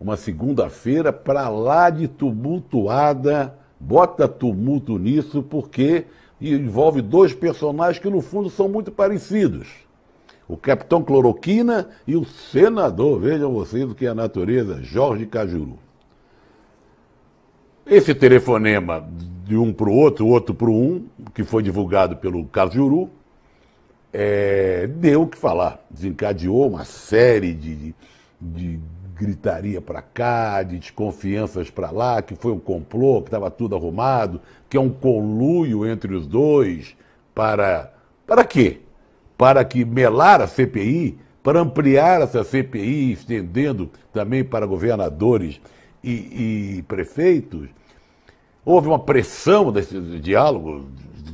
uma segunda-feira para lá de tumultuada. Bota tumulto nisso porque envolve dois personagens que no fundo são muito parecidos. O capitão Cloroquina e o senador, vejam vocês o que é a natureza, Jorge Cajuru. Esse telefonema de um para o outro, outro para o um, que foi divulgado pelo Cajuru, é, deu o que falar. Desencadeou uma série de, de, gritaria para cá, de desconfianças para lá, que foi um complô, que estava tudo arrumado, que é um coluio entre os dois para para quê? Para que melar a CPI, para ampliar essa CPI, estendendo também para governadores e, e prefeitos. Houve uma pressão desse diálogo,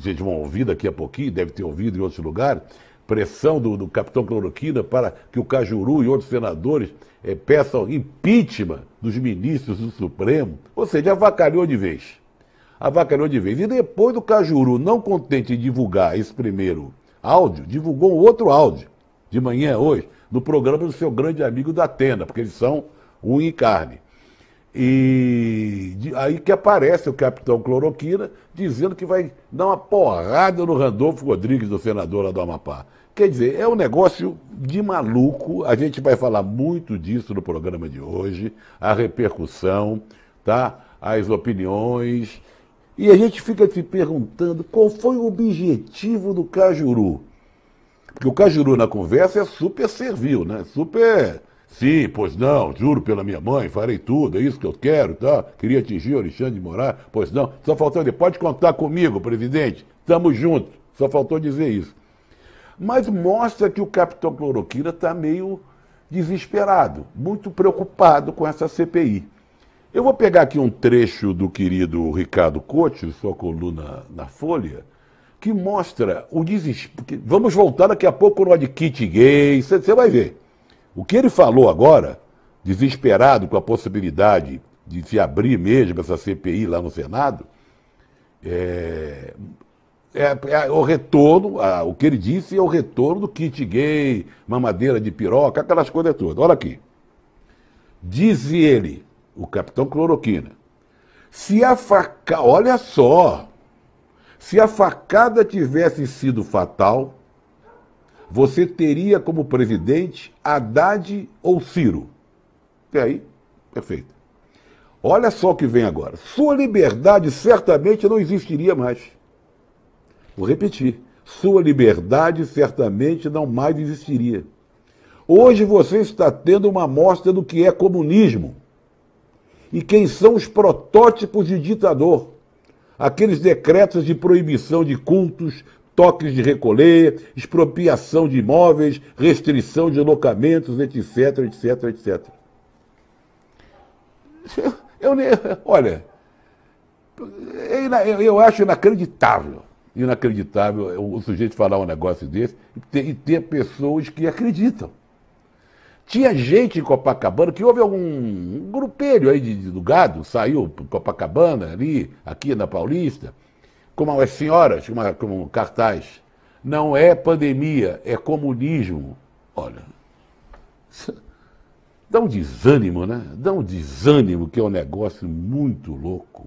vocês vão ouvir daqui a pouquinho, deve ter ouvido em outros lugares, pressão do, do capitão Cloroquina para que o Cajuru e outros senadores é, peçam impeachment dos ministros do Supremo. Ou seja, avacalhou de vez. Avacalhou de vez. E depois do Cajuru, não contente em divulgar esse primeiro áudio, divulgou um outro áudio, de manhã hoje, no programa do seu grande amigo da Atena, porque eles são um em carne. E aí que aparece o capitão Cloroquina dizendo que vai dar uma porrada no Randolfo Rodrigues, do senador lá do Amapá. Quer dizer, é um negócio de maluco. A gente vai falar muito disso no programa de hoje, a repercussão, tá? As opiniões. E a gente fica se perguntando qual foi o objetivo do Cajuru. Porque o Cajuru na conversa é super servil, né? Super Sim, pois não, juro pela minha mãe, farei tudo, é isso que eu quero, tá? Queria atingir o Alexandre de Moraes, pois não. Só faltou dizer, pode contar comigo, presidente, estamos juntos. Só faltou dizer isso. Mas mostra que o capitão Cloroquina está meio desesperado, muito preocupado com essa CPI. Eu vou pegar aqui um trecho do querido Ricardo Couto, sua coluna na Folha, que mostra o desespero. Vamos voltar daqui a pouco no de kit gay, você vai ver. O que ele falou agora, desesperado com a possibilidade de se abrir mesmo essa CPI lá no Senado, é, é, é o retorno, a, o que ele disse é o retorno do kit gay, mamadeira de piroca, aquelas coisas todas. Olha aqui. Diz ele, o capitão Cloroquina, se a facada, olha só, se a facada tivesse sido fatal, você teria como presidente Haddad ou Ciro? E aí, perfeito. Olha só o que vem agora. Sua liberdade certamente não existiria mais. Vou repetir. Sua liberdade certamente não mais existiria. Hoje você está tendo uma amostra do que é comunismo e quem são os protótipos de ditador. Aqueles decretos de proibição de cultos, toques de recolher, expropriação de imóveis, restrição de locamentos, etc, etc, etc. Eu, eu olha, é eu, eu acho inacreditável, inacreditável o, sujeito falar um negócio desse e ter, e ter pessoas que acreditam. Tinha gente em Copacabana, que houve algum grupelho aí de, de, do gado, saiu para Copacabana ali, aqui na Paulista, como as senhoras, como, como cartaz. Não é pandemia, é comunismo. Olha, dá um desânimo, né? Dá um desânimo que é um negócio muito louco.